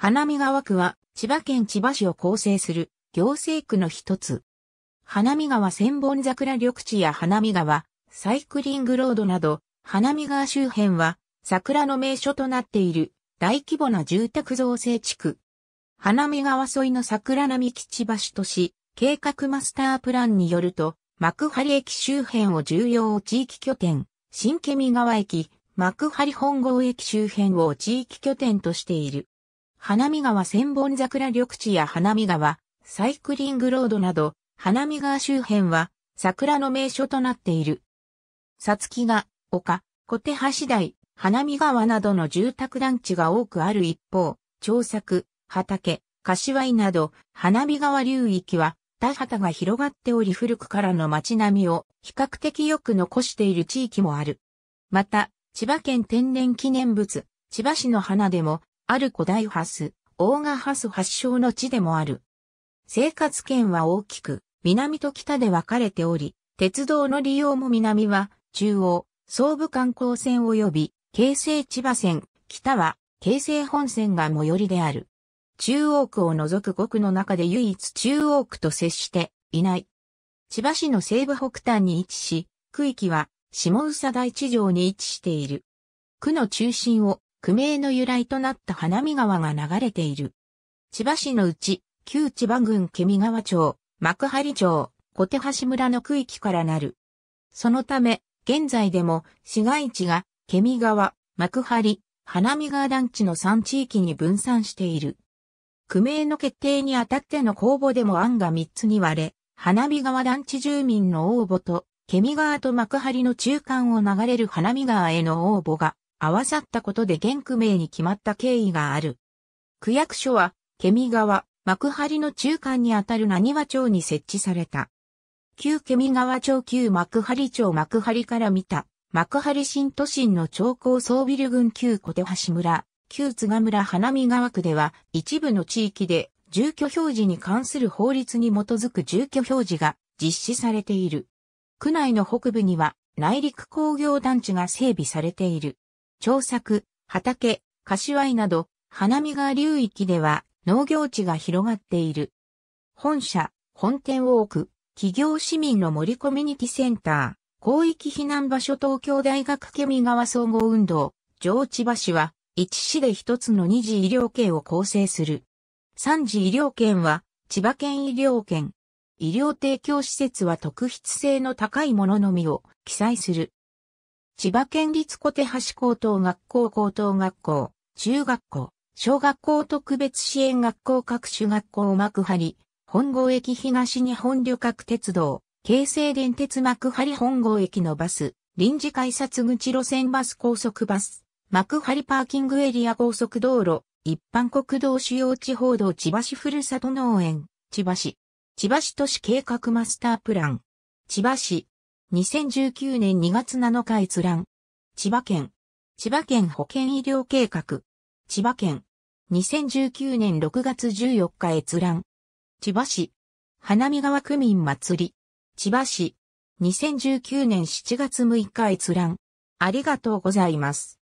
花見川区は千葉県千葉市を構成する行政区の一つ。花見川千本桜緑地や花見川、サイクリングロードなど、花見川周辺は桜の名所となっている大規模な住宅造成地区。花見川沿いの桜並木千葉市都市計画マスタープランによると、幕張駅周辺を重要地域拠点、新ケミ川駅、幕張本郷駅周辺を地域拠点としている。花見川千本桜緑地や花見川、サイクリングロードなど、花見川周辺は桜の名所となっている。さつきが、丘、小手橋台、花見川などの住宅団地が多くある一方、長作、畑、柏井など、花見川流域は、田畑が広がっており古くからの街並みを比較的よく残している地域もある。また、千葉県天然記念物、千葉市の花でも、ある古代ハス、オーガハス発祥の地でもある。生活圏は大きく、南と北で分かれており、鉄道の利用も南は、中央、総武観光線及び、京成千葉線、北は、京成本線が最寄りである。中央区を除く5区の中で唯一中央区と接していない。千葉市の西部北端に位置し、区域は下宇佐大地上に位置している。区の中心を区名の由来となった花見川が流れている。千葉市のうち、旧千葉郡ケ見川町、幕張町、小手橋村の区域からなる。そのため、現在でも市街地がケ見川、幕張、花見川団地の3地域に分散している。区名の決定にあたっての公募でも案が3つに割れ、花見川団地住民の応募と、ケミ川と幕張の中間を流れる花見川への応募が合わさったことで原区名に決まった経緯がある。区役所は、ケミ川、幕張の中間にあたる何和町に設置された。旧ケミ川町旧幕張町幕張から見た、幕張新都心の超高総ビル群旧小手橋村、旧津賀村花見川区では、一部の地域で住居表示に関する法律に基づく住居表示が実施されている。区内の北部には内陸工業団地が整備されている。長作、畑、柏井など、花見川流域では農業地が広がっている。本社、本店を置く、企業市民の森コミュニティセンター、広域避難場所東京大学ケミ川総合運動、上千葉市は、一市で一つの二次医療圏を構成する。三次医療圏は、千葉県医療圏。医療提供施設は特筆性の高いもののみを記載する。千葉県立小手橋高等学校高等学校、中学校、小学校特別支援学校各種学校幕張、本郷駅東日本旅客鉄道、京成電鉄幕張本郷駅のバス、臨時改札口路線バス高速バス、幕張パーキングエリア高速道路、一般国道主要地方道千葉市ふるさと農園、千葉市、千葉市都市計画マスタープラン、千葉市、2019年2月7日閲覧。千葉県。千葉県保健医療計画。千葉県。2019年6月14日閲覧。千葉市。花見川区民祭り。千葉市。2019年7月6日閲覧。ありがとうございます。